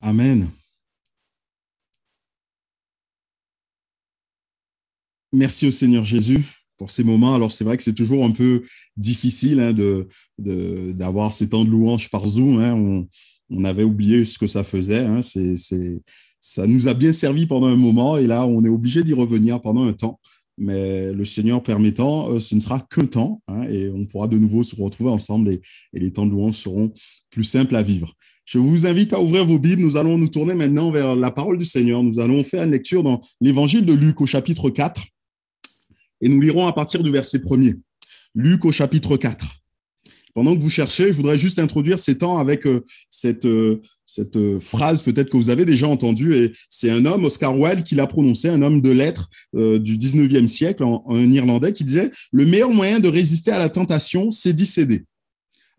Amen. Merci au Seigneur Jésus pour ces moments. Alors c'est vrai que c'est toujours un peu difficile hein, de d'avoir ces temps de louange par Zoom. Hein. On, avait oublié ce que ça faisait. Hein. C'est, ça nous a bien servi pendant un moment et là on est obligé d'y revenir pendant un temps. Mais le Seigneur permettant, euh, ce ne sera qu'un temps et on pourra de nouveau se retrouver ensemble et, et les temps de louange seront plus simples à vivre. Je vous invite à ouvrir vos Bibles. Nous allons nous tourner maintenant vers la parole du Seigneur. Nous allons faire une lecture dans l'évangile de Luc au chapitre 4 et nous lirons à partir du verset premier. Luc au chapitre 4. Pendant que vous cherchez, je voudrais juste introduire ces temps avec euh, cette, euh, cette euh, phrase peut-être que vous avez déjà entendue. Et c'est un homme, Oscar Wilde, qui l'a prononcée, un homme de lettres du 19e siècle, un Irlandais, qui disait « Le meilleur moyen de résister à la tentation, c'est d'y céder ».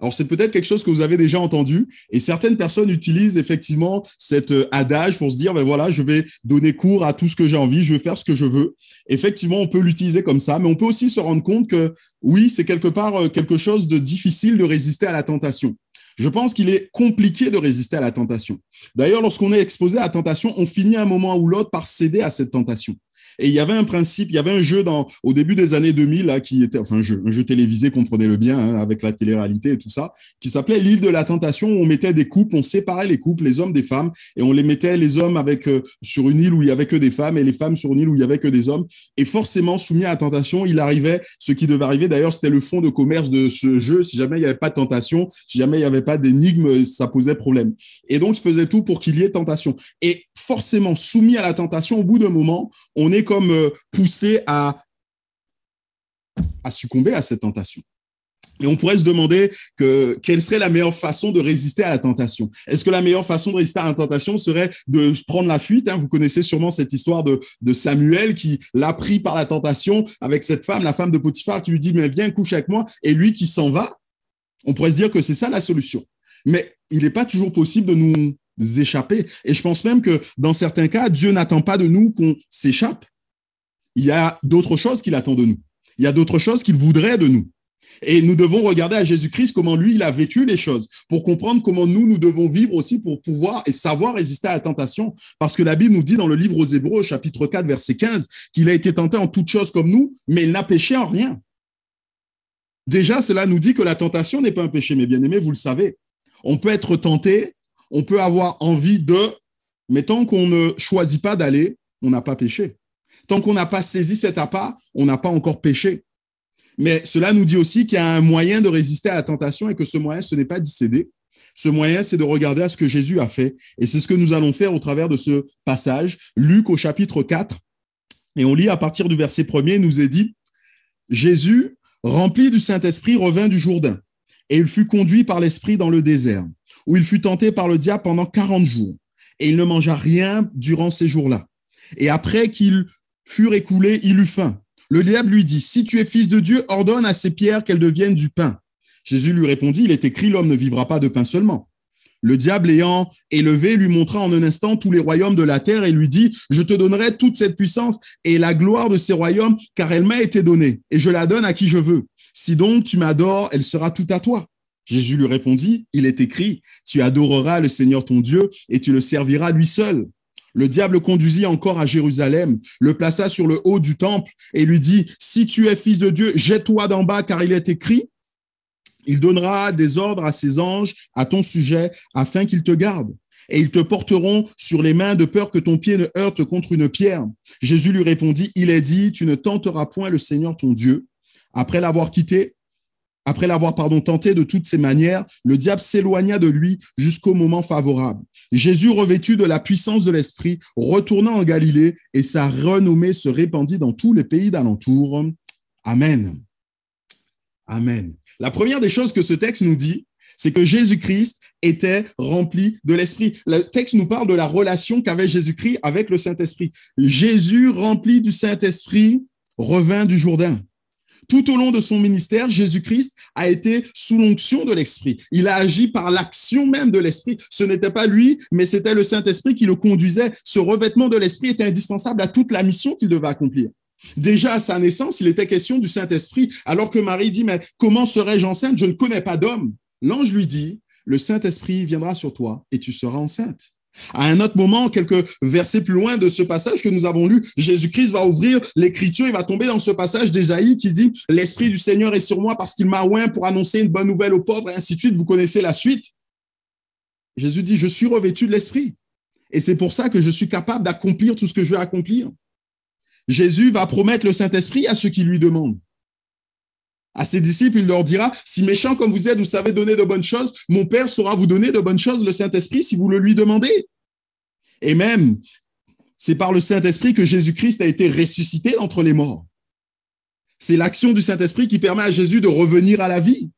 Alors, c'est peut-être quelque chose que vous avez déjà entendu et certaines personnes utilisent effectivement cet euh, adage pour se dire, ben voilà, je vais donner cours à tout ce que j'ai envie, je vais faire ce que je veux. Effectivement, on peut l'utiliser comme ça, mais on peut aussi se rendre compte que oui, c'est quelque part euh, quelque chose de difficile de résister à la tentation. Je pense qu'il est compliqué de résister à la tentation. D'ailleurs, lorsqu'on est exposé à la tentation, on finit à un moment ou l'autre par céder à cette tentation. Et il y avait un principe, il y avait un jeu dans, au début des années 2000 là, qui était, enfin un jeu, un jeu télévisé, comprenez-le bien, hein, avec la télé-réalité et tout ça, qui s'appelait l'île de la tentation où on mettait des couples, on séparait les couples, les hommes des femmes, et on les mettait les hommes avec euh, sur une île où il y avait que des femmes et les femmes sur une île où il y avait que des hommes. Et forcément, soumis à la tentation, il arrivait ce qui devait arriver. D'ailleurs, c'était le fond de commerce de ce jeu. Si jamais il n'y avait pas de tentation, si jamais il n'y avait pas d'énigme, ça posait problème. Et donc, je faisait tout pour qu'il y ait tentation. Et forcément, soumis à la tentation, au bout d'un moment, on est comme euh, poussé à, à succomber à cette tentation. Et on pourrait se demander que quelle serait la meilleure façon de résister à la tentation. Est-ce que la meilleure façon de résister à la tentation serait de prendre la fuite hein, Vous connaissez sûrement cette histoire de, de Samuel qui l'a pris par la tentation avec cette femme, la femme de Potiphar, qui lui dit mais viens couche avec moi, et lui qui s'en va. On pourrait se dire que c'est ça la solution. Mais il n'est pas toujours possible de nous échapper. Et je pense même que dans certains cas, Dieu n'attend pas de nous qu'on s'échappe il y a d'autres choses qu'il attend de nous. Il y a d'autres choses qu'il voudrait de nous. Et nous devons regarder à Jésus-Christ comment lui, il a vécu les choses, pour comprendre comment nous, nous devons vivre aussi pour pouvoir et savoir résister à la tentation. Parce que la Bible nous dit dans le livre aux Hébreux, chapitre 4, verset 15, qu'il a été tenté en toutes choses comme nous, mais il n'a péché en rien. Déjà, cela nous dit que la tentation n'est pas un péché, mais bien aimé, vous le savez. On peut être tenté, on peut avoir envie de, mais tant qu'on ne choisit pas d'aller, on n'a pas péché. Tant qu'on n'a pas saisi cet appât, on n'a pas encore péché. Mais cela nous dit aussi qu'il y a un moyen de résister à la tentation et que ce moyen, ce n'est pas d'y céder. Ce moyen, c'est de regarder à ce que Jésus a fait. Et c'est ce que nous allons faire au travers de ce passage. Luc au chapitre 4, et on lit à partir du verset 1 nous est dit, Jésus, rempli du Saint-Esprit, revint du Jourdain, et il fut conduit par l'Esprit dans le désert, où il fut tenté par le diable pendant quarante jours, et il ne mangea rien durant ces jours-là. Et après qu'il furent écoulés, il eut faim. Le diable lui dit, Si tu es fils de Dieu, ordonne à ces pierres qu'elles deviennent du pain. Jésus lui répondit, Il est écrit, l'homme ne vivra pas de pain seulement. Le diable ayant élevé lui montra en un instant tous les royaumes de la terre et lui dit, je te donnerai toute cette puissance et la gloire de ces royaumes, car elle m'a été donnée et je la donne à qui je veux. Si donc tu m'adores, elle sera toute à toi. Jésus lui répondit, il est écrit, tu adoreras le Seigneur ton Dieu et tu le serviras lui seul. Le diable conduisit encore à Jérusalem, le plaça sur le haut du temple et lui dit, Si tu es fils de Dieu, jette-toi d'en bas, car il est écrit, il donnera des ordres à ses anges à ton sujet, afin qu'ils te gardent. Et ils te porteront sur les mains de peur que ton pied ne heurte contre une pierre. Jésus lui répondit, Il est dit, tu ne tenteras point le Seigneur ton Dieu. Après l'avoir quitté, après l'avoir, pardon, tenté de toutes ses manières, le diable s'éloigna de lui jusqu'au moment favorable. Jésus, revêtu de la puissance de l'Esprit, retourna en Galilée et sa renommée se répandit dans tous les pays d'alentour. Amen. Amen. La première des choses que ce texte nous dit, c'est que Jésus-Christ était rempli de l'Esprit. Le texte nous parle de la relation qu'avait Jésus-Christ avec le Saint-Esprit. Jésus, rempli du Saint-Esprit, revint du Jourdain. Tout au long de son ministère, Jésus-Christ a été sous l'onction de l'Esprit. Il a agi par l'action même de l'Esprit. Ce n'était pas lui, mais c'était le Saint-Esprit qui le conduisait. Ce revêtement de l'Esprit était indispensable à toute la mission qu'il devait accomplir. Déjà à sa naissance, il était question du Saint-Esprit, alors que Marie dit, mais comment serais-je enceinte Je ne connais pas d'homme. L'ange lui dit, le Saint-Esprit viendra sur toi et tu seras enceinte. À un autre moment, quelques versets plus loin de ce passage que nous avons lu, Jésus-Christ va ouvrir l'écriture, il va tomber dans ce passage d'Ésaïe qui dit « L'Esprit du Seigneur est sur moi parce qu'il m'a oint pour annoncer une bonne nouvelle aux pauvres » et ainsi de suite. Vous connaissez la suite. Jésus dit « Je suis revêtu de l'Esprit et c'est pour ça que je suis capable d'accomplir tout ce que je veux accomplir. » Jésus va promettre le Saint-Esprit à ceux qui lui demandent à ses disciples, il leur dira, si méchant comme vous êtes, vous savez donner de bonnes choses, mon Père saura vous donner de bonnes choses, le Saint-Esprit, si vous le lui demandez. Et même, c'est par le Saint-Esprit que Jésus-Christ a été ressuscité entre les morts. C'est l'action du Saint-Esprit qui permet à Jésus de revenir à la vie.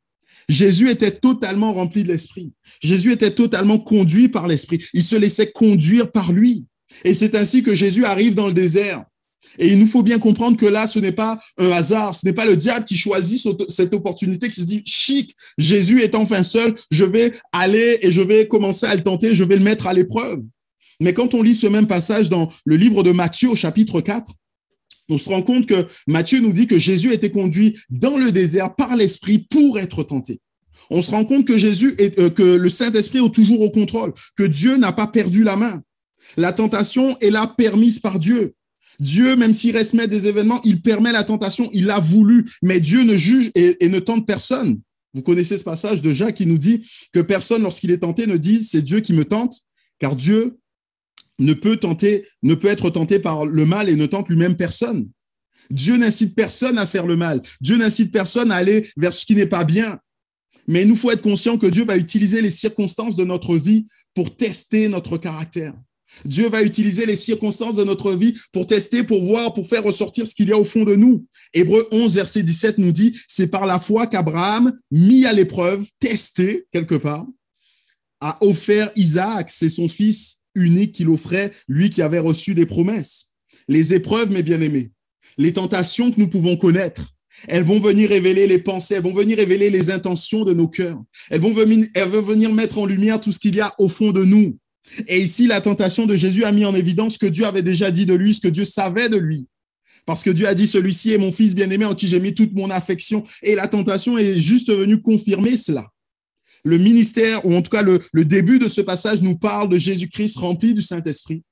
Jésus était totalement rempli de l'Esprit. Jésus était totalement conduit par l'Esprit. Il se laissait conduire par lui. Et c'est ainsi que Jésus arrive dans le désert. Et il nous faut bien comprendre que là, ce n'est pas un euh, hasard, ce n'est pas le diable qui choisit cette opportunité, qui se dit, chic, Jésus est enfin seul, je vais aller et je vais commencer à le tenter, je vais le mettre à l'épreuve. Mais quand on lit ce même passage dans le livre de Matthieu au chapitre 4, on se rend compte que Matthieu nous dit que Jésus était conduit dans le désert par l'Esprit pour être tenté. On se rend compte que Jésus est, euh, que le Saint-Esprit est toujours au contrôle, que Dieu n'a pas perdu la main. La tentation est là permise par Dieu. Dieu, même s'il resmet des événements, il permet la tentation, il l'a voulu, mais Dieu ne juge et, ne tente personne. Vous connaissez ce passage de Jacques qui nous dit que personne, lorsqu'il est tenté, ne dise c'est Dieu qui me tente, car Dieu ne peut tenter, ne peut être tenté par le mal et ne tente lui-même personne. Dieu n'incite personne à faire le mal. Dieu n'incite personne à aller vers ce qui n'est pas bien. Mais il nous faut être conscient que Dieu va utiliser les circonstances de notre vie pour tester notre caractère. Dieu va utiliser les circonstances de notre vie pour tester, pour voir, pour faire ressortir ce qu'il y a au fond de nous. Hébreu 11, verset 17 nous dit, c'est par la foi qu'Abraham, mis à l'épreuve, testé quelque part, a offert Isaac, c'est son fils unique qu'il offrait, lui qui avait reçu des promesses. Les épreuves, mes bien-aimés, les tentations que nous pouvons connaître, elles vont venir révéler les pensées, elles vont venir révéler les intentions de nos cœurs. Elles vont venir, elles vont venir mettre en lumière tout ce qu'il y a au fond de nous. Et ici, la tentation de Jésus a mis en évidence ce que Dieu avait déjà dit de lui, ce que Dieu savait de lui. Parce que Dieu a dit, celui-ci est mon fils bien-aimé en qui j'ai mis toute mon affection. Et la tentation est juste venue confirmer cela. Le ministère, ou en tout cas le, début de ce passage, nous parle de Jésus-Christ rempli du Saint-Esprit.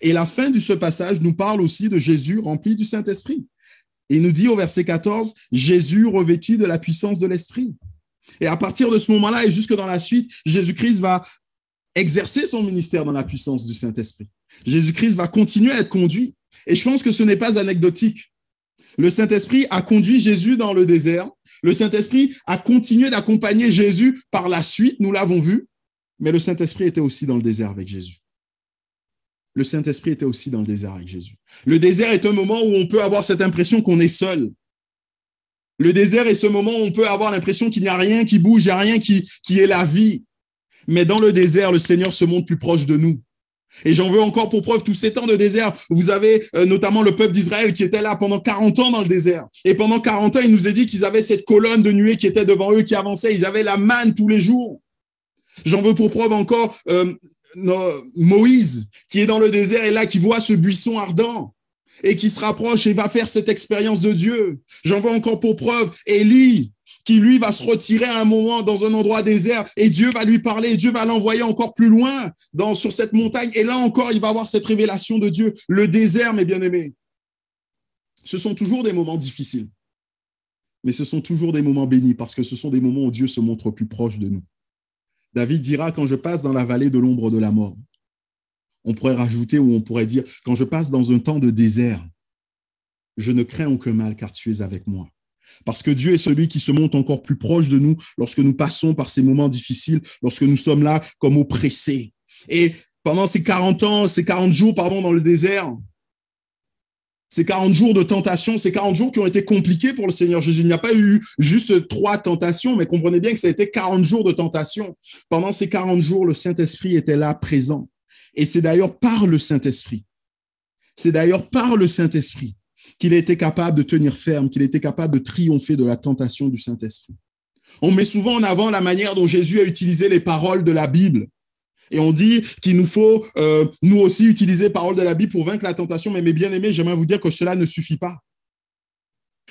Et la fin de ce passage nous parle aussi de Jésus rempli du Saint-Esprit. Il nous dit au verset 14, Jésus revêtu de la puissance de l'Esprit. Et à partir de ce moment-là et jusque dans la suite, Jésus-Christ va exercer son ministère dans la puissance du Saint-Esprit. Jésus-Christ va continuer à être conduit. Et je pense que ce n'est pas anecdotique. Le Saint-Esprit a conduit Jésus dans le désert. Le Saint-Esprit a continué d'accompagner Jésus par la suite, nous l'avons vu. Mais le Saint-Esprit était aussi dans le désert avec Jésus. Le Saint-Esprit était aussi dans le désert avec Jésus. Le désert est un moment où on peut avoir cette impression qu'on est seul. Le désert est ce moment où on peut avoir l'impression qu'il n'y a rien qui bouge, il n'y a rien qui, qui est la vie. Mais dans le désert, le Seigneur se montre plus proche de nous. Et j'en veux encore pour preuve tous ces temps de désert. Vous avez euh, notamment le peuple d'Israël qui était là pendant 40 ans dans le désert. Et pendant 40 ans, il nous est dit qu'ils avaient cette colonne de nuée qui était devant eux, qui avançait. Ils avaient la manne tous les jours. J'en veux pour preuve encore euh, Moïse qui est dans le désert et là qui voit ce buisson ardent et qui se rapproche et va faire cette expérience de Dieu. J'en veux encore pour preuve Élie qui lui va se retirer à un moment dans un endroit désert et Dieu va lui parler et Dieu va l'envoyer encore plus loin dans, sur cette montagne. Et là encore, il va avoir cette révélation de Dieu. Le désert, mes bien-aimés, ce sont toujours des moments difficiles, mais ce sont toujours des moments bénis parce que ce sont des moments où Dieu se montre plus proche de nous. David dira, quand je passe dans la vallée de l'ombre de la mort, on pourrait rajouter ou on pourrait dire, quand je passe dans un temps de désert, je ne crains aucun mal car tu es avec moi. Parce que Dieu est celui qui se monte encore plus proche de nous lorsque nous passons par ces moments difficiles, lorsque nous sommes là comme oppressés. Et pendant ces 40 ans, ces 40 jours, pardon, dans le désert, ces 40 jours de tentation, ces 40 jours qui ont été compliqués pour le Seigneur Jésus. Il n'y a pas eu juste trois tentations, mais comprenez bien que ça a été 40 jours de tentation. Pendant ces 40 jours, le Saint-Esprit était là présent. Et c'est d'ailleurs par le Saint-Esprit. C'est d'ailleurs par le Saint-Esprit qu'il était capable de tenir ferme, qu'il était capable de triompher de la tentation du Saint-Esprit. On met souvent en avant la manière dont Jésus a utilisé les paroles de la Bible. Et on dit qu'il nous faut, euh, nous aussi, utiliser les paroles de la Bible pour vaincre la tentation. Mais mes bien-aimés, j'aimerais vous dire que cela ne suffit pas.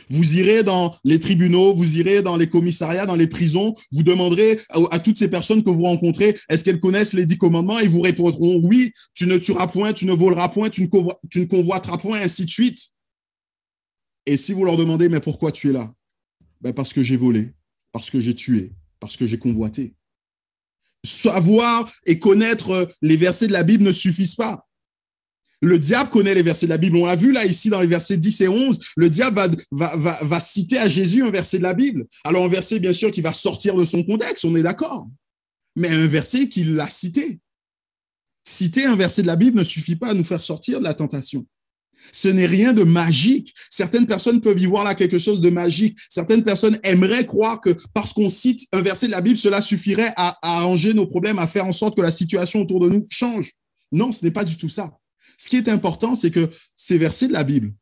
Vous irez dans les tribunaux, vous irez dans les commissariats, dans les prisons, vous demanderez à, toutes ces personnes que vous rencontrez, est-ce qu'elles connaissent les dix commandements Ils vous répondront oui, tu ne tueras point, tu ne voleras point, tu ne, tu ne convoiteras point, ainsi de suite. Et si vous leur demandez, mais pourquoi tu es là ben, Parce que j'ai volé, parce que j'ai tué, parce que j'ai convoité. Savoir et connaître euh, les versets de la Bible ne suffisent pas. Le diable connaît les versets de la Bible. On l'a vu là, ici, dans les versets 10 et 11, le diable va, citer à Jésus un verset de la Bible. Alors, un verset, bien sûr, qui va sortir de son contexte, on est d'accord. Mais un verset qu'il a cité. Citer un verset de la Bible ne suffit pas à nous faire sortir de la tentation. Ce n'est rien de magique. Certaines personnes peuvent y voir là quelque chose de magique. Certaines personnes aimeraient croire que parce qu'on cite un verset de la Bible, cela suffirait à, arranger nos problèmes, à faire en sorte que la situation autour de nous change. Non, ce n'est pas du tout ça. Ce qui est important, c'est que ces versets de la Bible,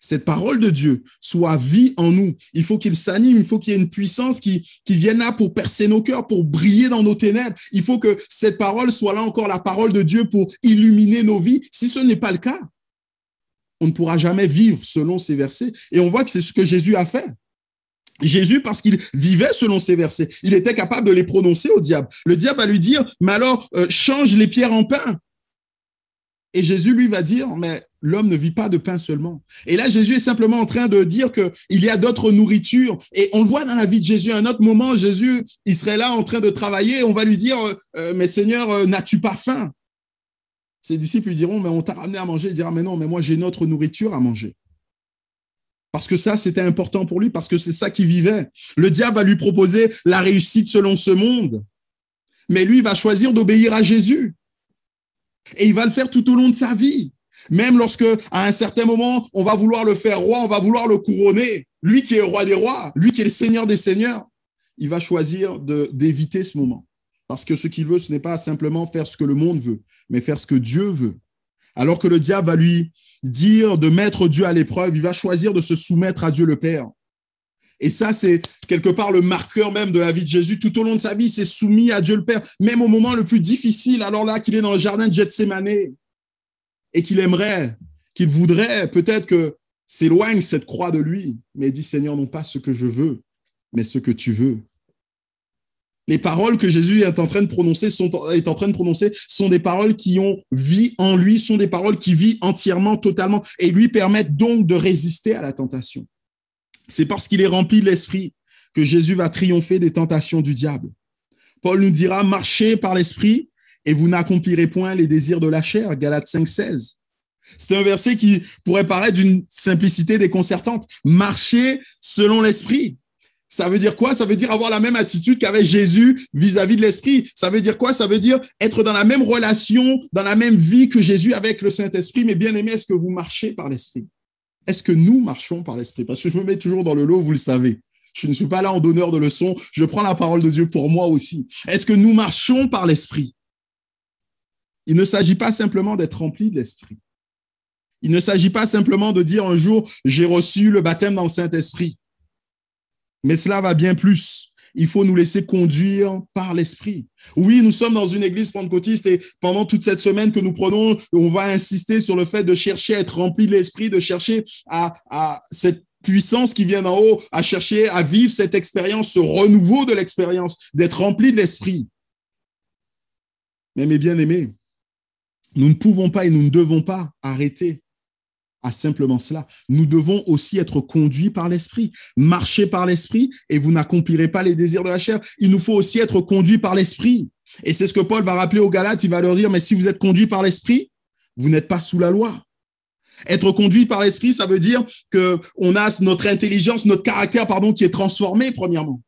cette parole de Dieu, soit vie en nous. Il faut qu'il s'anime, il faut qu'il y ait une puissance qui, qui vienne là pour percer nos cœurs, pour briller dans nos ténèbres. Il faut que cette parole soit là encore la parole de Dieu pour illuminer nos vies. Si ce n'est pas le cas, on ne pourra jamais vivre selon ces versets. Et on voit que c'est ce que Jésus a fait. Jésus, parce qu'il vivait selon ces versets, il était capable de les prononcer au diable. Le diable va lui dire, mais alors, euh, change les pierres en pain. Et Jésus lui va dire, mais l'homme ne vit pas de pain seulement. Et là, Jésus est simplement en train de dire que il y a d'autres nourritures. Et on le voit dans la vie de Jésus. À un autre moment, Jésus, il serait là en train de travailler. on va lui dire, euh, euh, mais Seigneur, n'as-tu pas faim ses disciples lui diront, mais on t'a ramené à manger. Il dira, mais non, mais moi j'ai notre nourriture à manger. Parce que ça, c'était important pour lui, parce que c'est ça qu'il vivait. Le diable va lui proposer la réussite selon ce monde. Mais lui, il va choisir d'obéir à Jésus. Et il va le faire tout au long de sa vie. Même lorsque, à un certain moment, on va vouloir le faire roi, on va vouloir le couronner. Lui qui est roi des rois, lui qui est le seigneur des seigneurs, il va choisir d'éviter ce moment. Parce que ce qu'il veut, ce n'est pas simplement faire ce que le monde veut, mais faire ce que Dieu veut. Alors que le diable va lui dire de mettre Dieu à l'épreuve, il va choisir de se soumettre à Dieu le Père. Et ça, c'est quelque part le marqueur même de la vie de Jésus. Tout au long de sa vie, il s'est soumis à Dieu le Père, même au moment le plus difficile, alors là qu'il est dans le jardin de Gethsemane et qu'il aimerait, qu'il voudrait peut-être que s'éloigne cette croix de lui. Mais il dit, Seigneur, non pas ce que je veux, mais ce que tu veux. Les paroles que Jésus est en train de prononcer sont, des paroles qui ont vie en lui, sont des paroles qui vivent entièrement, totalement, et lui permettent donc de résister à la tentation. C'est parce qu'il est rempli de l'esprit que Jésus va triompher des tentations du diable. Paul nous dira, marchez par l'esprit et vous n'accomplirez point les désirs de la chair. Galates 5, C'est un verset qui pourrait paraître d'une simplicité déconcertante. Marchez selon l'esprit. Ça veut dire quoi Ça veut dire avoir la même attitude qu'avait Jésus vis-à-vis de l'Esprit. Ça veut dire quoi Ça veut dire être dans la même relation, dans la même vie que Jésus avec le Saint-Esprit. Mais bien aimé, est-ce que vous marchez par l'Esprit Est-ce que nous marchons par l'Esprit Parce que je me mets toujours dans le lot, vous le savez. Je ne suis pas là en donneur de leçons. Je prends la parole de Dieu pour moi aussi. Est-ce que nous marchons par l'Esprit Il ne s'agit pas simplement d'être rempli de l'Esprit. Il ne s'agit pas simplement de dire un jour, j'ai reçu le baptême dans le Saint-Esprit. Mais cela va bien plus. Il faut nous laisser conduire par l'esprit. Oui, nous sommes dans une église pentecôtiste et pendant toute cette semaine que nous prenons, on va insister sur le fait de chercher à être rempli de l'esprit, de chercher à, cette puissance qui vient d'en haut, à chercher à vivre cette expérience, ce renouveau de l'expérience, d'être rempli de l'esprit. Mais mes bien-aimés, nous ne pouvons pas et nous ne devons pas arrêter à simplement cela. Nous devons aussi être conduits par l'esprit, marcher par l'esprit, et vous n'accomplirez pas les désirs de la chair. Il nous faut aussi être conduits par l'esprit. Et c'est ce que Paul va rappeler aux Galates, il va leur dire, mais si vous êtes conduits par l'esprit, vous n'êtes pas sous la loi. Être conduit par l'esprit, ça veut dire que on a notre intelligence, notre caractère, pardon, qui est transformé, premièrement.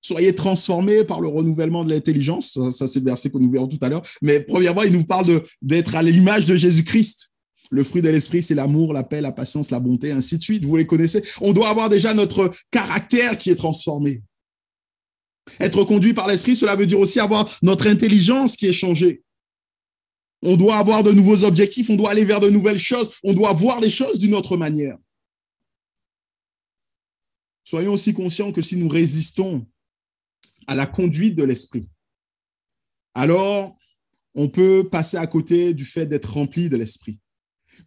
Soyez transformés par le renouvellement de l'intelligence. Ça, ça c'est le verset que nous verrons tout à l'heure. Mais premièrement, il nous parle d'être à l'image de Jésus-Christ. Le fruit de l'esprit, c'est l'amour, la paix, la patience, la bonté, ainsi de suite. Vous les connaissez. On doit avoir déjà notre caractère qui est transformé. Être conduit par l'esprit, cela veut dire aussi avoir notre intelligence qui est changée. On doit avoir de nouveaux objectifs, on doit aller vers de nouvelles choses, on doit voir les choses d'une autre manière. Soyons aussi conscients que si nous résistons à la conduite de l'esprit, alors on peut passer à côté du fait d'être rempli de l'esprit.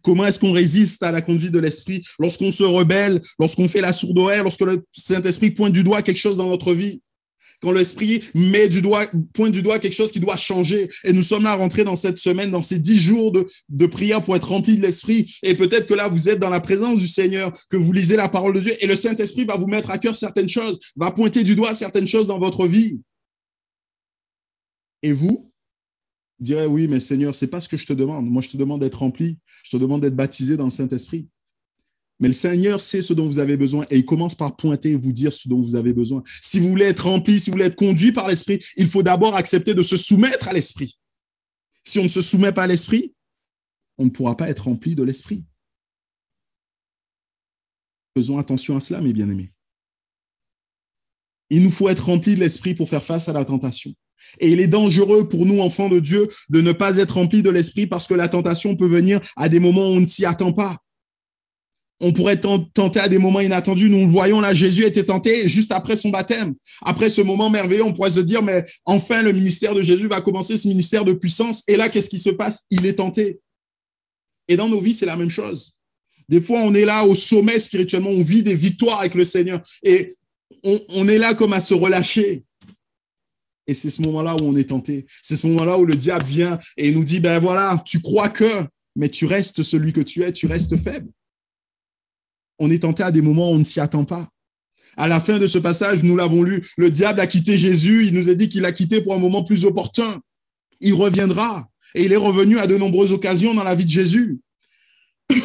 Comment est-ce qu'on résiste à la conduite de l'esprit lorsqu'on se rebelle, lorsqu'on fait la sourde oreille, lorsque le Saint-Esprit pointe du doigt quelque chose dans notre vie quand l'esprit met du doigt, pointe du doigt quelque chose qui doit changer. Et nous sommes là rentrés dans cette semaine, dans ces dix jours de, de prière pour être remplis de l'esprit. Et peut-être que là, vous êtes dans la présence du Seigneur, que vous lisez la parole de Dieu et le Saint-Esprit va vous mettre à cœur certaines choses, va pointer du doigt certaines choses dans votre vie. Et vous, dirait oui, mais Seigneur, c'est pas ce que je te demande. Moi, je te demande d'être rempli. Je te demande d'être baptisé dans le Saint-Esprit. Mais le Seigneur sait ce dont vous avez besoin et il commence par pointer et vous dire ce dont vous avez besoin. Si vous voulez être rempli, si vous voulez être conduit par l'Esprit, il faut d'abord accepter de se soumettre à l'Esprit. Si on ne se soumet pas à l'Esprit, on ne pourra pas être rempli de l'Esprit. Faisons attention à cela, mes bien-aimés. Il nous faut être rempli de l'Esprit pour faire face à la tentation. Et il est dangereux pour nous, enfants de Dieu, de ne pas être remplis de l'Esprit parce que la tentation peut venir à des moments où on ne s'y attend pas. On pourrait tenter à des moments inattendus. Nous le voyons là, Jésus était tenté juste après son baptême. Après ce moment merveilleux, on pourrait se dire, mais enfin, le ministère de Jésus va commencer ce ministère de puissance. Et là, qu'est-ce qui se passe Il est tenté. Et dans nos vies, c'est la même chose. Des fois, on est là au sommet spirituellement, on vit des victoires avec le Seigneur. Et on, on est là comme à se relâcher. Et c'est ce moment-là où on est tenté. C'est ce moment-là où le diable vient et nous dit, ben voilà, tu crois que, mais tu restes celui que tu es, tu restes faible. On est tenté à des moments où on ne s'y attend pas. À la fin de ce passage, nous l'avons lu, le diable a quitté Jésus, il nous a dit qu'il a quitté pour un moment plus opportun. Il reviendra. Et il est revenu à de nombreuses occasions dans la vie de Jésus.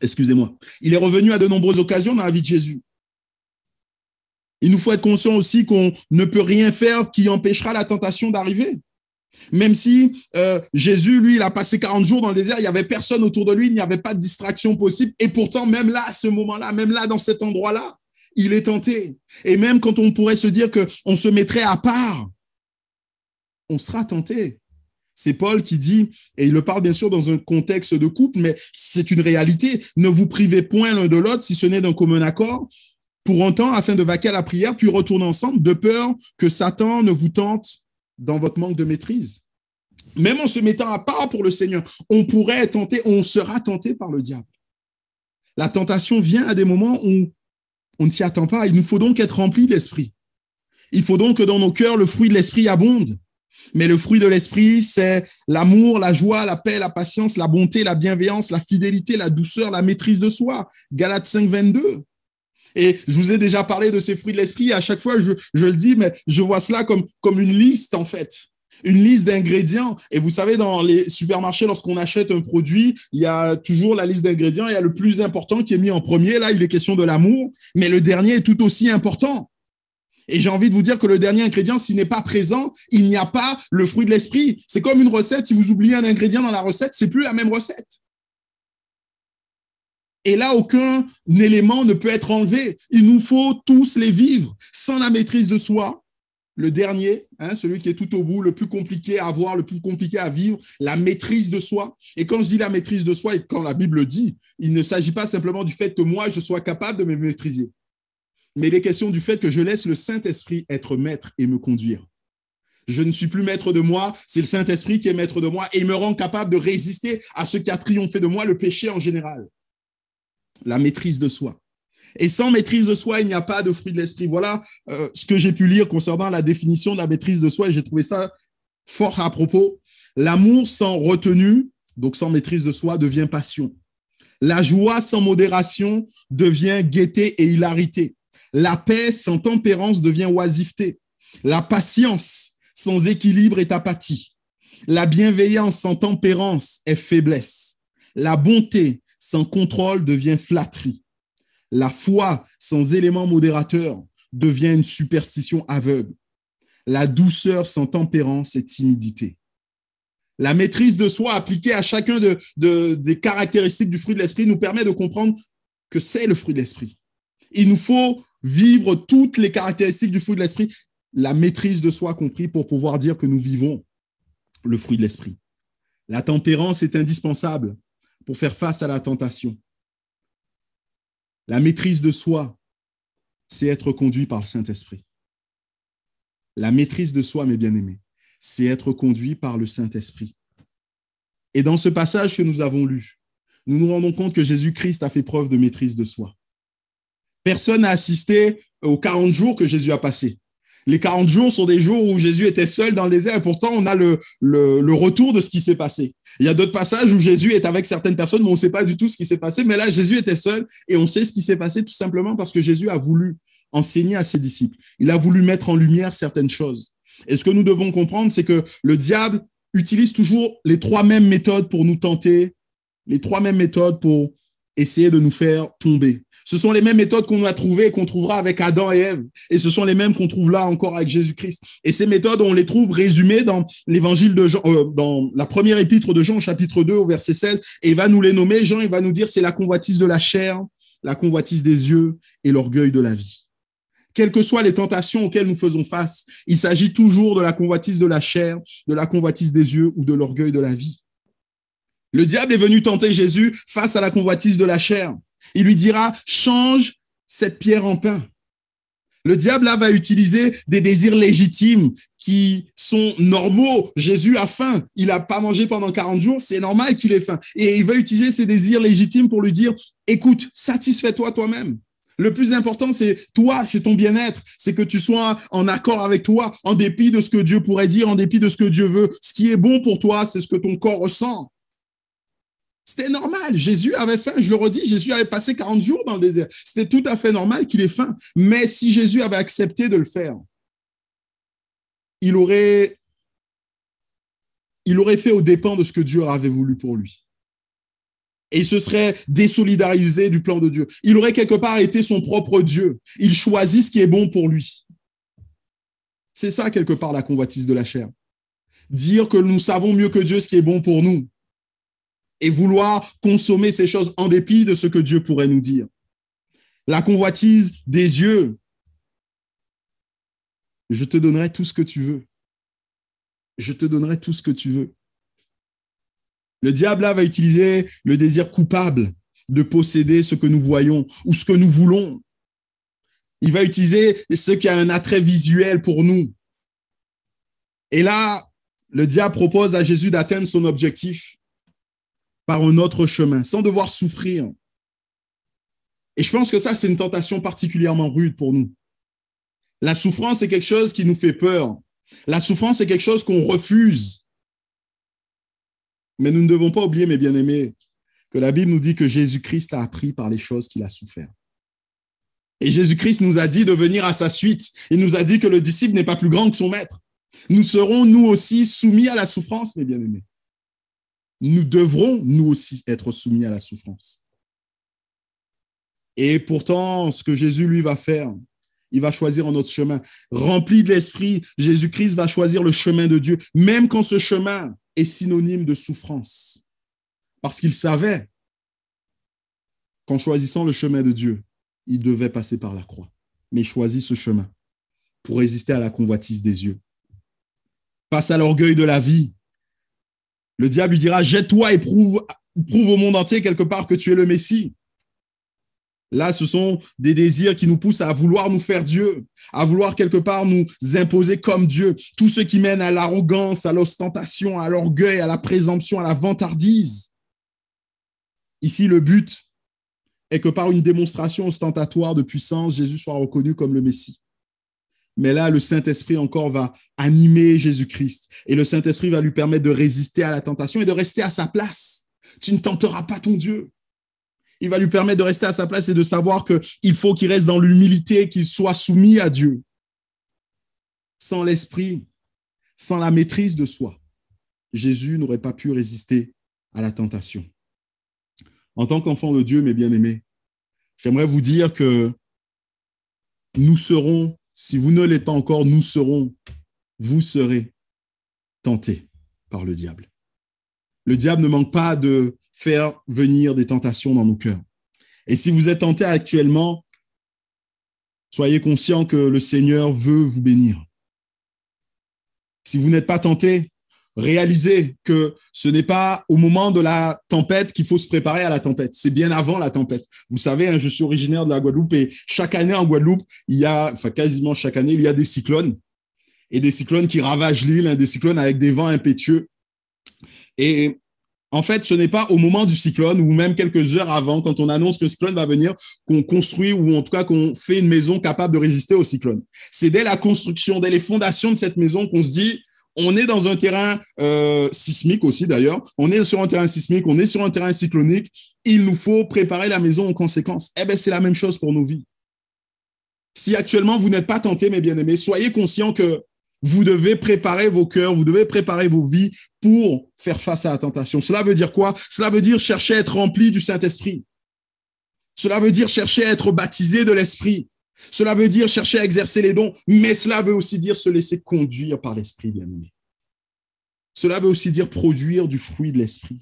Excusez-moi. Il est revenu à de nombreuses occasions dans la vie de Jésus. Il nous faut être conscient aussi qu'on ne peut rien faire qui empêchera la tentation d'arriver. Même si euh, Jésus, lui, il a passé 40 jours dans le désert, il n'y avait personne autour de lui, il n'y avait pas de distraction possible. Et pourtant, même là, à ce moment-là, même là, dans cet endroit-là, il est tenté. Et même quand on pourrait se dire qu'on se mettrait à part, on sera tenté. C'est Paul qui dit, et il le parle bien sûr dans un contexte de couple, mais c'est une réalité, ne vous privez point l'un de l'autre si ce n'est d'un commun accord, pour un afin de vaquer à la prière, puis retourne ensemble, de peur que Satan ne vous tente dans votre manque de maîtrise. Même en se mettant à part pour le Seigneur, on pourrait être tenté, on sera tenté par le diable. La tentation vient à des moments où on ne s'y attend pas. Il nous faut donc être remplis de l'esprit. Il faut donc que dans nos cœurs, le fruit de l'esprit abonde. Mais le fruit de l'esprit, c'est l'amour, la joie, la paix, la patience, la bonté, la bienveillance, la fidélité, la douceur, la maîtrise de soi. Galates 5, 22. Et je vous ai déjà parlé de ces fruits de l'esprit. À chaque fois, je, le dis, mais je vois cela comme, comme une liste, en fait. Une liste d'ingrédients. Et vous savez, dans les supermarchés, lorsqu'on achète un produit, il y a toujours la liste d'ingrédients. Il y a le plus important qui est mis en premier. Là, il est question de l'amour, mais le dernier est tout aussi important. Et j'ai envie de vous dire que le dernier ingrédient, s'il n'est pas présent, il n'y a pas le fruit de l'esprit. C'est comme une recette. Si vous oubliez un ingrédient dans la recette, c'est plus la même recette. Et là, aucun élément ne peut être enlevé. Il nous faut tous les vivre sans la maîtrise de soi. Le dernier, hein, celui qui est tout au bout, le plus compliqué à avoir, le plus compliqué à vivre, la maîtrise de soi. Et quand je dis la maîtrise de soi et quand la Bible dit, il ne s'agit pas simplement du fait que moi, je sois capable de me maîtriser, mais il questions du fait que je laisse le Saint-Esprit être maître et me conduire. Je ne suis plus maître de moi, c'est le Saint-Esprit qui est maître de moi et il me rend capable de résister à ce qui a triomphé de moi, le péché en général la maîtrise de soi. Et sans maîtrise de soi, il n'y a pas de fruit de l'esprit. Voilà euh, ce que j'ai pu lire concernant la définition de la maîtrise de soi, et j'ai trouvé ça fort à propos. L'amour sans retenue, donc sans maîtrise de soi, devient passion. La joie sans modération devient gaieté et hilarité. La paix sans tempérance devient oisiveté. La patience sans équilibre est apathie. La bienveillance sans tempérance est faiblesse. La bonté sans contrôle devient flatterie. La foi sans élément modérateur devient une superstition aveugle. La douceur sans tempérance est timidité. La maîtrise de soi appliquée à chacun des caractéristiques du fruit de l'esprit nous permet de comprendre que c'est le fruit de l'esprit. Il nous faut vivre toutes les caractéristiques du fruit de l'esprit, la maîtrise de soi compris, pour pouvoir dire que nous vivons le fruit de l'esprit. La tempérance est indispensable pour faire face à la tentation. La maîtrise de soi, c'est être conduit par le Saint-Esprit. La maîtrise de soi, mes bien-aimés, c'est être conduit par le Saint-Esprit. Et dans ce passage que nous avons lu, nous nous rendons compte que Jésus-Christ a fait preuve de maîtrise de soi. Personne n'a assisté aux 40 jours que Jésus a passés. Les 40 jours sont des jours où Jésus était seul dans le désert et pourtant on a le, retour de ce qui s'est passé. Il y a d'autres passages où Jésus est avec certaines personnes, mais on ne sait pas du tout ce qui s'est passé. Mais là, Jésus était seul et on sait ce qui s'est passé tout simplement parce que Jésus a voulu enseigner à ses disciples. Il a voulu mettre en lumière certaines choses. Et ce que nous devons comprendre, c'est que le diable utilise toujours les trois mêmes méthodes pour nous tenter, les trois mêmes méthodes pour essayer de nous faire tomber. Ce sont les mêmes méthodes qu'on a trouvées, qu'on trouvera avec Adam et Ève, et ce sont les mêmes qu'on trouve là encore avec Jésus-Christ. Et ces méthodes, on les trouve résumées dans l'évangile de Jean, euh, dans la première épître de Jean, chapitre 2, au verset 16, et il va nous les nommer. Jean, il va nous dire, c'est la convoitise de la chair, la convoitise des yeux et l'orgueil de la vie. Quelles que soient les tentations auxquelles nous faisons face, il s'agit toujours de la convoitise de la chair, de la convoitise des yeux ou de l'orgueil de la vie. Le diable est venu tenter Jésus face à la convoitise de la chair. Il lui dira, change cette pierre en pain. Le diable là, va utiliser des désirs légitimes qui sont normaux. Jésus a faim, il n'a pas mangé pendant 40 jours, c'est normal qu'il ait faim. Et il va utiliser ses désirs légitimes pour lui dire, écoute, satisfais-toi toi-même. Le plus important, c'est toi, c'est ton bien-être, c'est que tu sois en accord avec toi, en dépit de ce que Dieu pourrait dire, en dépit de ce que Dieu veut. Ce qui est bon pour toi, c'est ce que ton corps ressent. C'était normal. Jésus avait faim. Je le redis, Jésus avait passé 40 jours dans le désert. C'était tout à fait normal qu'il ait faim. Mais si Jésus avait accepté de le faire, il aurait, il aurait fait au dépens de ce que Dieu avait voulu pour lui. Et il se serait désolidarisé du plan de Dieu. Il aurait quelque part été son propre Dieu. Il choisit ce qui est bon pour lui. C'est ça, quelque part, la convoitise de la chair. Dire que nous savons mieux que Dieu ce qui est bon pour nous et vouloir consommer ces choses en dépit de ce que Dieu pourrait nous dire. La convoitise des yeux. Je te donnerai tout ce que tu veux. Je te donnerai tout ce que tu veux. Le diable là va utiliser le désir coupable de posséder ce que nous voyons ou ce que nous voulons. Il va utiliser ce qui a un attrait visuel pour nous. Et là, le diable propose à Jésus d'atteindre son objectif par un autre chemin, sans devoir souffrir. Et je pense que ça, c'est une tentation particulièrement rude pour nous. La souffrance est quelque chose qui nous fait peur. La souffrance est quelque chose qu'on refuse. Mais nous ne devons pas oublier, mes bien-aimés, que la Bible nous dit que Jésus-Christ a appris par les choses qu'il a souffert. Et Jésus-Christ nous a dit de venir à sa suite. Il nous a dit que le disciple n'est pas plus grand que son maître. Nous serons, nous aussi, soumis à la souffrance, mes bien-aimés nous devrons, nous aussi, être soumis à la souffrance. Et pourtant, ce que Jésus, lui, va faire, il va choisir un autre chemin. Rempli de l'Esprit, Jésus-Christ va choisir le chemin de Dieu, même quand ce chemin est synonyme de souffrance. Parce qu'il savait qu'en choisissant le chemin de Dieu, il devait passer par la croix. Mais il choisit ce chemin pour résister à la convoitise des yeux. Face à l'orgueil de la vie, le diable lui dira, jette-toi et prouve, au monde entier quelque part que tu es le Messie. Là, ce sont des désirs qui nous poussent à vouloir nous faire Dieu, à vouloir quelque part nous imposer comme Dieu. Tout ce qui mène à l'arrogance, à l'ostentation, à l'orgueil, à la présomption, à la vantardise. Ici, le but est que par une démonstration ostentatoire de puissance, Jésus soit reconnu comme le Messie mais là, le Saint-Esprit encore va animer Jésus-Christ. Et le Saint-Esprit va lui permettre de résister à la tentation et de rester à sa place. Tu ne tenteras pas ton Dieu. Il va lui permettre de rester à sa place et de savoir qu'il faut qu'il reste dans l'humilité, qu'il soit soumis à Dieu. Sans l'Esprit, sans la maîtrise de soi, Jésus n'aurait pas pu résister à la tentation. En tant qu'enfant de Dieu, mes bien-aimés, j'aimerais vous dire que nous serons si vous ne l'êtes pas encore, nous serons, vous serez tentés par le diable. Le diable ne manque pas de faire venir des tentations dans nos cœurs. Et si vous êtes tenté actuellement, soyez conscient que le Seigneur veut vous bénir. Si vous n'êtes pas tenté, réaliser que ce n'est pas au moment de la tempête qu'il faut se préparer à la tempête, c'est bien avant la tempête. Vous savez, hein, je suis originaire de la Guadeloupe et chaque année en Guadeloupe, il y a, enfin quasiment chaque année, il y a des cyclones et des cyclones qui ravagent l'île, hein, des cyclones avec des vents impétueux. Et en fait, ce n'est pas au moment du cyclone ou même quelques heures avant, quand on annonce que le cyclone va venir, qu'on construit ou en tout cas qu'on fait une maison capable de résister au cyclone. C'est dès la construction, dès les fondations de cette maison qu'on se dit, on est dans un terrain euh, sismique aussi d'ailleurs. On est sur un terrain sismique, on est sur un terrain cyclonique. Il nous faut préparer la maison en conséquence. Eh bien, c'est la même chose pour nos vies. Si actuellement vous n'êtes pas tenté, mes bien-aimés, soyez conscients que vous devez préparer vos cœurs, vous devez préparer vos vies pour faire face à la tentation. Cela veut dire quoi Cela veut dire chercher à être rempli du Saint-Esprit. Cela veut dire chercher à être baptisé de l'Esprit. Cela veut dire chercher à exercer les dons, mais cela veut aussi dire se laisser conduire par l'esprit bien-aimé. Cela veut aussi dire produire du fruit de l'esprit.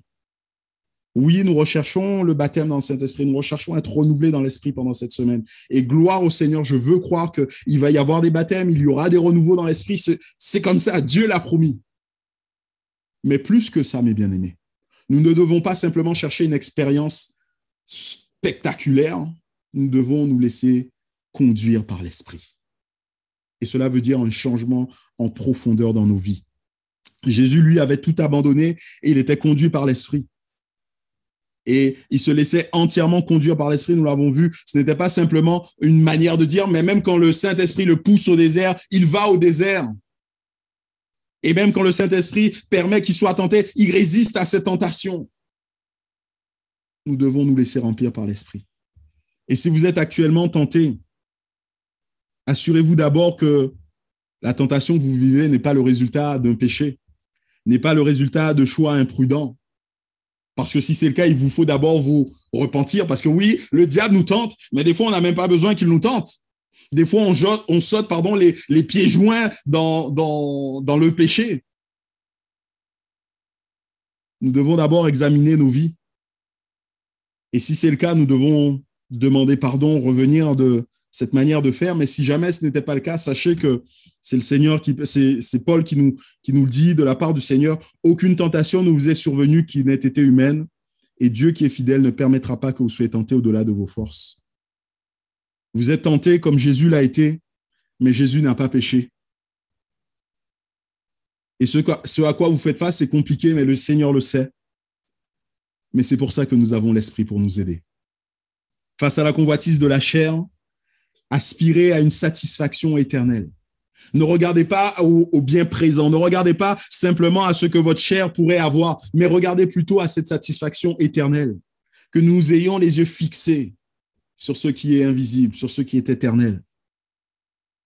Oui, nous recherchons le baptême dans le Saint-Esprit, nous recherchons être renouvelés dans l'esprit pendant cette semaine. Et gloire au Seigneur, je veux croire qu'il va y avoir des baptêmes, il y aura des renouveaux dans l'esprit. C'est comme ça, Dieu l'a promis. Mais plus que ça, mes bien-aimés, nous ne devons pas simplement chercher une expérience spectaculaire, nous devons nous laisser conduire par l'Esprit. Et cela veut dire un changement en profondeur dans nos vies. Jésus, lui, avait tout abandonné et il était conduit par l'Esprit. Et il se laissait entièrement conduire par l'Esprit, nous l'avons vu. Ce n'était pas simplement une manière de dire, mais même quand le Saint-Esprit le pousse au désert, il va au désert. Et même quand le Saint-Esprit permet qu'il soit tenté, il résiste à cette tentation. Nous devons nous laisser remplir par l'Esprit. Et si vous êtes actuellement tenté Assurez-vous d'abord que la tentation que vous vivez n'est pas le résultat d'un péché, n'est pas le résultat de choix imprudents. Parce que si c'est le cas, il vous faut d'abord vous repentir. Parce que oui, le diable nous tente, mais des fois, on n'a même pas besoin qu'il nous tente. Des fois, on, on saute pardon, les, pieds joints dans, dans, dans le péché. Nous devons d'abord examiner nos vies. Et si c'est le cas, nous devons demander pardon, revenir de, cette manière de faire. Mais si jamais ce n'était pas le cas, sachez que c'est le Seigneur qui, c'est Paul qui nous, qui nous le dit de la part du Seigneur. Aucune tentation ne vous est survenue qui n'ait été humaine. Et Dieu qui est fidèle ne permettra pas que vous soyez tentés au-delà de vos forces. Vous êtes tenté comme Jésus l'a été, mais Jésus n'a pas péché. Et ce, ce à quoi vous faites face, c'est compliqué, mais le Seigneur le sait. Mais c'est pour ça que nous avons l'Esprit pour nous aider. Face à la convoitise de la chair, Aspirer à une satisfaction éternelle. Ne regardez pas au, au, bien présent, ne regardez pas simplement à ce que votre chair pourrait avoir, mais regardez plutôt à cette satisfaction éternelle. Que nous ayons les yeux fixés sur ce qui est invisible, sur ce qui est éternel.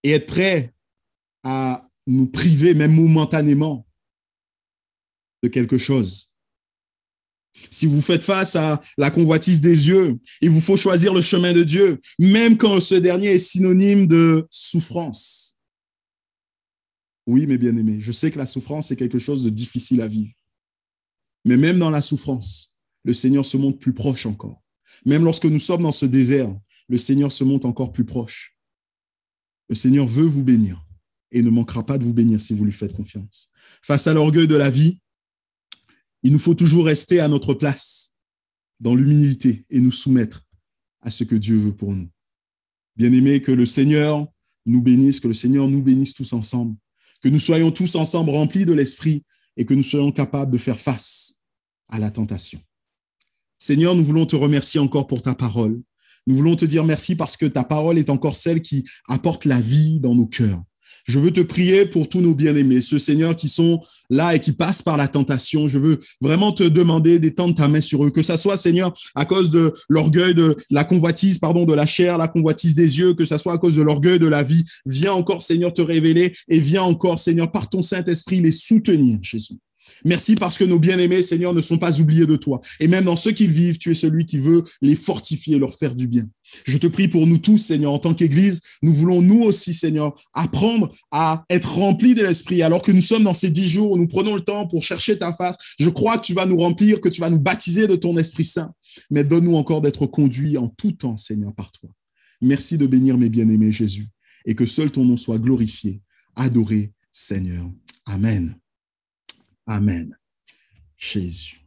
Et être prêt à nous priver, même momentanément, de quelque chose si vous faites face à la convoitise des yeux, il vous faut choisir le chemin de Dieu, même quand ce dernier est synonyme de souffrance. Oui, mes bien-aimés, je sais que la souffrance est quelque chose de difficile à vivre. Mais même dans la souffrance, le Seigneur se montre plus proche encore. Même lorsque nous sommes dans ce désert, le Seigneur se montre encore plus proche. Le Seigneur veut vous bénir et ne manquera pas de vous bénir si vous lui faites confiance. Face à l'orgueil de la vie, il nous faut toujours rester à notre place dans l'humilité et nous soumettre à ce que Dieu veut pour nous. Bien-aimés, que le Seigneur nous bénisse, que le Seigneur nous bénisse tous ensemble, que nous soyons tous ensemble remplis de l'Esprit et que nous soyons capables de faire face à la tentation. Seigneur, nous voulons te remercier encore pour ta parole. Nous voulons te dire merci parce que ta parole est encore celle qui apporte la vie dans nos cœurs. Je veux te prier pour tous nos bien-aimés, ce Seigneur, qui sont là et qui passent par la tentation. Je veux vraiment te demander d'étendre ta main sur eux, que ça soit, Seigneur, à cause de l'orgueil, de la convoitise, pardon, de la chair, la convoitise des yeux, que ça soit à cause de l'orgueil de la vie. Viens encore, Seigneur, te révéler et viens encore, Seigneur, par ton Saint-Esprit, les soutenir, Jésus. Merci parce que nos bien-aimés, Seigneur, ne sont pas oubliés de toi. Et même dans ceux qui vivent, tu es celui qui veut les fortifier, leur faire du bien. Je te prie pour nous tous, Seigneur, en tant qu'Église, nous voulons nous aussi, Seigneur, apprendre à être remplis de l'Esprit. Alors que nous sommes dans ces dix jours où nous prenons le temps pour chercher ta face, je crois que tu vas nous remplir, que tu vas nous baptiser de ton Esprit Saint. Mais donne-nous encore d'être conduits en tout temps, Seigneur, par toi. Merci de bénir mes bien-aimés, Jésus, et que seul ton nom soit glorifié, adoré, Seigneur. Amen. Amen. Jésus.